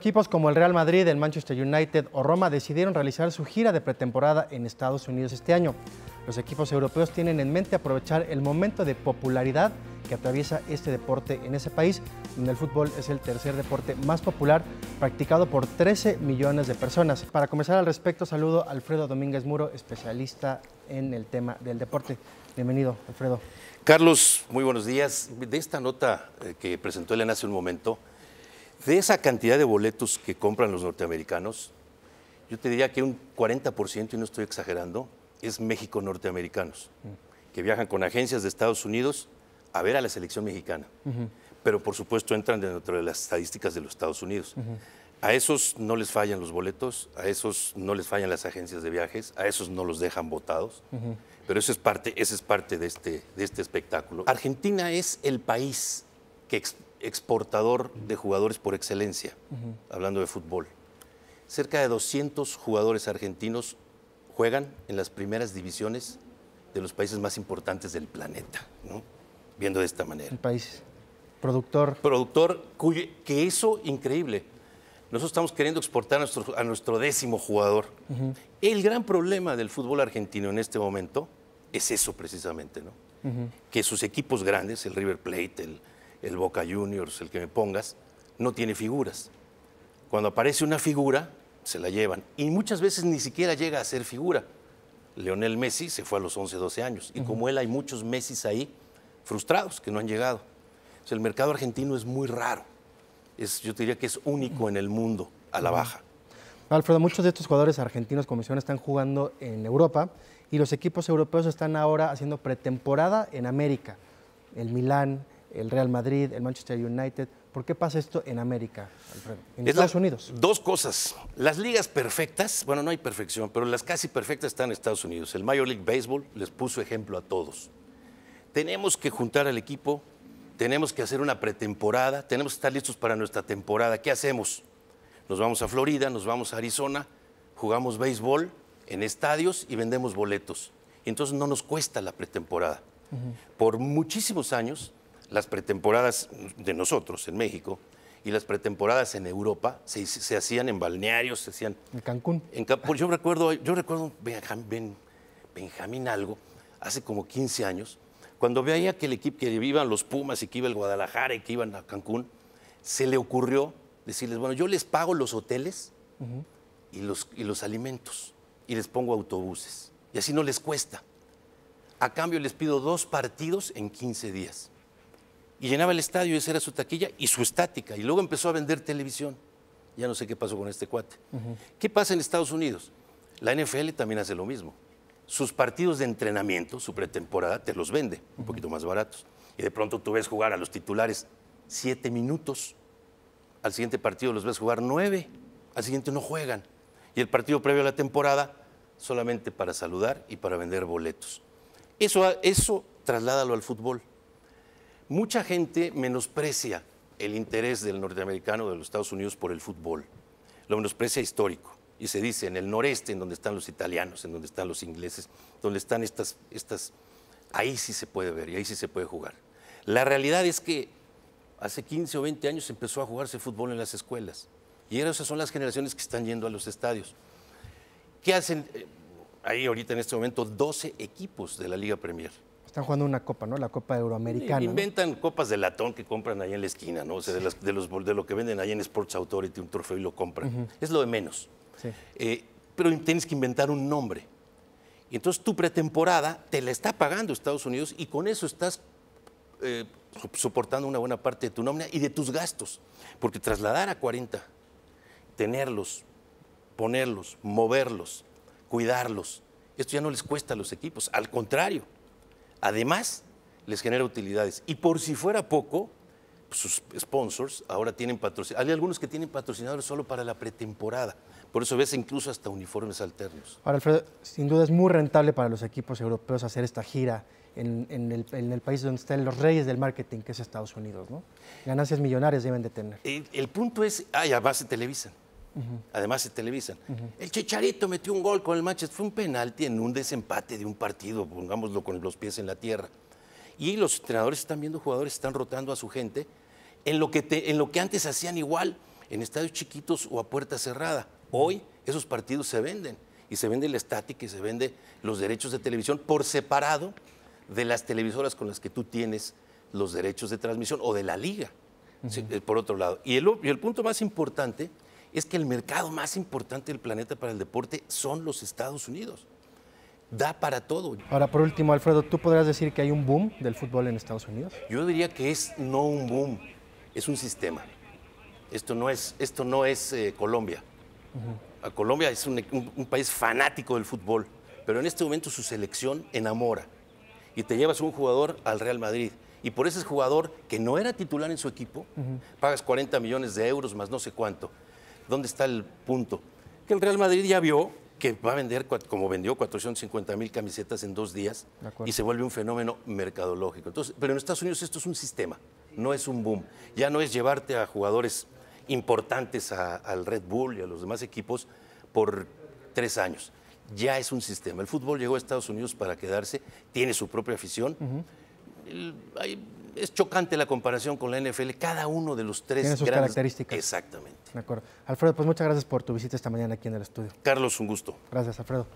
Equipos como el Real Madrid, el Manchester United o Roma decidieron realizar su gira de pretemporada en Estados Unidos este año. Los equipos europeos tienen en mente aprovechar el momento de popularidad que atraviesa este deporte en ese país, donde el fútbol es el tercer deporte más popular practicado por 13 millones de personas. Para comenzar al respecto, saludo a Alfredo Domínguez Muro, especialista en el tema del deporte. Bienvenido, Alfredo. Carlos, muy buenos días. De esta nota eh, que presentó Elena hace un momento, de esa cantidad de boletos que compran los norteamericanos, yo te diría que un 40%, y no estoy exagerando, es México-norteamericanos, mm. que viajan con agencias de Estados Unidos a ver a la selección mexicana. Pero por supuesto entran dentro de las estadísticas de los Estados Unidos. A esos no les fallan los boletos, a esos no les fallan las agencias de viajes, a esos no los dejan votados. Pero eso es parte, es parte de, este, de este espectáculo. Argentina es el país que, exportador de jugadores por excelencia, hablando de fútbol. Cerca de 200 jugadores argentinos juegan en las primeras divisiones de los países más importantes del planeta, ¿no? viendo de esta manera. El país productor. Productor, que eso increíble. Nosotros estamos queriendo exportar a nuestro, décimo jugador. El gran problema del fútbol argentino en este momento es eso precisamente, ¿no? Que sus equipos grandes, el River Plate, el, el Boca Juniors, el que me pongas, no tiene figuras. Cuando aparece una figura, se la llevan. Y muchas veces ni siquiera llega a ser figura. Leonel Messi se fue a los 11, 12 años. Y como él, hay muchos Messis ahí frustrados que no han llegado. el mercado argentino es muy raro. yo diría que es único en el mundo, a la baja. Alfredo, muchos de estos jugadores argentinos, como mencioné, están jugando en Europa y los equipos europeos están ahora haciendo pretemporada en América. El Milán, el Real Madrid, el Manchester United. ¿Por qué pasa esto en América, Alfredo? En Estados Unidos. Dos cosas. Las ligas perfectas, bueno, no hay perfección, pero las casi perfectas están en Estados Unidos. El Major League Baseball les puso ejemplo a todos. Tenemos que juntar al equipo, tenemos que hacer una pretemporada, tenemos que estar listos para nuestra temporada. ¿Qué hacemos? Nos vamos a Florida, nos vamos a Arizona, jugamos béisbol en estadios y vendemos boletos. Entonces no nos cuesta la pretemporada. Por muchísimos años las pretemporadas de nosotros en México y las pretemporadas en Europa se, hacían en balnearios, se hacían... En Cancún. Yo recuerdo, yo recuerdo Benjamín, Algo, hace como 15 años, cuando veía que el equipo, que iban los Pumas y que iba el Guadalajara y que iban a Cancún, se le ocurrió decirles, bueno, yo les pago los hoteles y, los, y los alimentos y les pongo autobuses. Y así no les cuesta. A cambio les pido dos partidos en 15 días y llenaba el estadio, esa era su taquilla y su estática, y luego empezó a vender televisión. Ya no sé qué pasó con este cuate. ¿Qué pasa en Estados Unidos? La NFL también hace lo mismo. Sus partidos de entrenamiento, su pretemporada, te los vende, un poquito más baratos. Y de pronto tú ves jugar a los titulares siete minutos, al siguiente partido los ves jugar nueve, al siguiente no juegan. Y el partido previo a la temporada solamente para saludar y para vender boletos. eso trasládalo al fútbol mucha gente menosprecia el interés del norteamericano de los Estados Unidos por el fútbol. Lo menosprecia histórico. Y se dice en el noreste, en donde están los italianos, en donde están los ingleses, donde están estas, estas... Ahí sí se puede ver y ahí sí se puede jugar. La realidad es que hace 15 o 20 años empezó a jugarse fútbol en las escuelas. Y esas son las generaciones que están yendo a los estadios. ¿Qué hacen? Eh, ahí ahorita en este momento 12 equipos de la Liga Premier. Están jugando una copa, ¿no? La Copa Euroamericana. Inventan copas de latón que compran ahí en la esquina, ¿no? O sea, de, los, de lo que venden ahí en Sports Authority, un trofeo y lo compran. Es lo de menos. Eh, pero tienes que inventar un nombre. Y entonces tu pretemporada te la está pagando Estados Unidos y con eso estás eh, soportando una buena parte de tu nómina y de tus gastos. Porque trasladar a 40, tenerlos, ponerlos, moverlos, cuidarlos, esto ya no les cuesta a los equipos. Al contrario. Además, les genera utilidades. Y por si fuera poco, sus sponsors ahora tienen patrocinadores. Hay algunos que tienen patrocinadores solo para la pretemporada. Por eso ves incluso hasta uniformes alternos. Ahora, Alfredo, sin duda es muy rentable para los equipos europeos hacer esta gira en, el, país donde están los reyes del marketing, que es Estados Unidos. ¿no? Ganancias millonarias deben de tener. El, punto es, ah, ya va, se televisan. Además se televisan. El Chicharito metió un gol con el Manchester, fue un penalti en un desempate de un partido, pongámoslo con los pies en la tierra. Y los entrenadores están viendo jugadores, están rotando a su gente en lo que, en lo que antes hacían igual, en estadios chiquitos o a puerta cerrada. Hoy esos partidos se venden y se vende el estática y se vende los derechos de televisión por separado de las televisoras con las que tú tienes los derechos de transmisión o de la liga, eh, por otro lado. y el punto más importante es que el mercado más importante del planeta para el deporte son los Estados Unidos. Da para todo. Ahora, por último, Alfredo, ¿tú podrás decir que hay un boom del fútbol en Estados Unidos? Yo diría que es no un boom, es un sistema. Esto no es, esto no es eh, Colombia. A Colombia es un, país fanático del fútbol, pero en este momento su selección enamora y te llevas un jugador al Real Madrid y por ese jugador que no era titular en su equipo, pagas 40 millones de euros más no sé cuánto. ¿Dónde está el punto? Que el Real Madrid ya vio que va a vender, como vendió 450 mil camisetas en dos días, y se vuelve un fenómeno mercadológico. Entonces, pero en Estados Unidos esto es un sistema, no es un boom. Ya no es llevarte a jugadores importantes al Red Bull y a los demás equipos por tres años. Ya es un sistema. El fútbol llegó a Estados Unidos para quedarse, tiene su propia afición. hay es chocante la comparación con la NFL. Cada uno de los tres. Tiene sus características. Exactamente. De acuerdo. Alfredo, pues muchas gracias por tu visita esta mañana aquí en el estudio. Carlos, un gusto. Gracias, Alfredo.